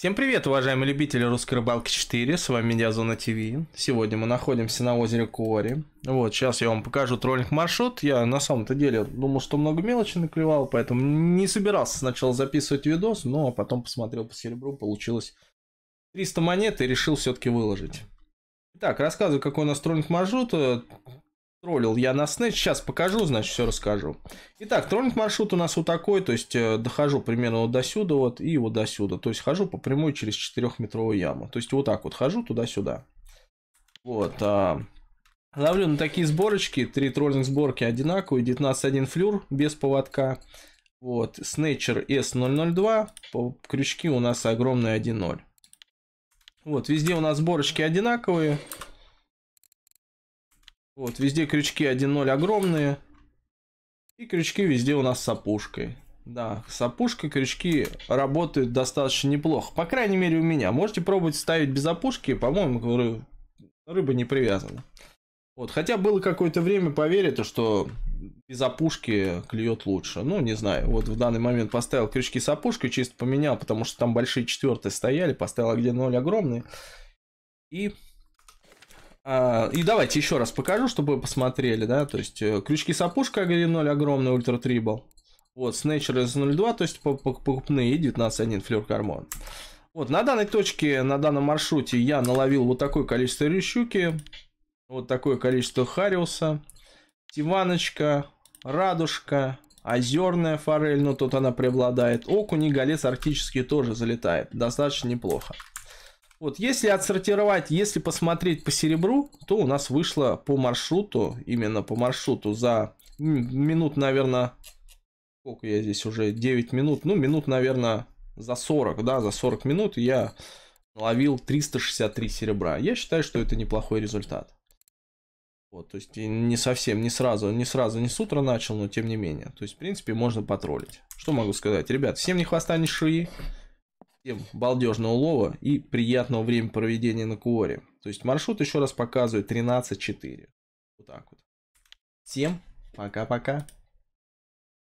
Всем привет, уважаемые любители русской рыбалки 4, с вами Медиазона ТВ. Сегодня мы находимся на озере Куори. Вот, сейчас я вам покажу троллинг-маршрут. Я на самом-то деле думал, что много мелочи наклевал, поэтому не собирался сначала записывать видос, но ну, а потом посмотрел по серебру, получилось 300 монет и решил все-таки выложить. Итак, рассказываю, какой у нас троллинг-маршрут троллил я на снэч. Сейчас покажу, значит, все расскажу. Итак, троллинг маршрут у нас вот такой. То есть, э, дохожу примерно вот до сюда вот и вот до сюда. То есть, хожу по прямой через 4-метровую яму. То есть, вот так вот хожу туда-сюда. Вот. А... Ловлю на такие сборочки. Три троллинг сборки одинаковые. 19-1 флюр без поводка. Вот. Снэчер S002. По крючки у нас огромные 1-0. Вот. Везде у нас сборочки одинаковые. Вот, везде крючки 1.0 огромные. И крючки везде у нас с опушкой. Да, с опушкой крючки работают достаточно неплохо. По крайней мере у меня. Можете пробовать ставить без опушки. По-моему, рыба не привязана. Вот, хотя было какое-то время поверить, что без опушки клюет лучше. Ну, не знаю. Вот в данный момент поставил крючки с опушкой, чисто поменял, потому что там большие четвертые стояли, поставил а где ноль огромный И а, и давайте еще раз покажу, чтобы вы посмотрели, да, то есть э, крючки-сапушка AG0 огромный, ультра трибл. Вот, Snatcher S02, то есть покупные, и 19.1 флер кармон. Вот, на данной точке, на данном маршруте я наловил вот такое количество рещуки, вот такое количество хариуса, тиваночка, радужка, озерная форель, но ну, тут она преобладает, окуни, голец арктический тоже залетает, достаточно неплохо. Вот если отсортировать, если посмотреть по серебру, то у нас вышло по маршруту, именно по маршруту за минут, наверное, сколько я здесь уже, 9 минут, ну, минут, наверное, за 40, да, за 40 минут я ловил 363 серебра. Я считаю, что это неплохой результат. Вот, то есть не совсем, не сразу, не сразу, не с утра начал, но тем не менее. То есть, в принципе, можно потроллить. Что могу сказать? Ребят, всем не хвоста, ни шеи. Всем балдежного улова и приятного времени проведения на Куоре. То есть маршрут еще раз показывает 13-4. Вот так вот. Всем пока-пока.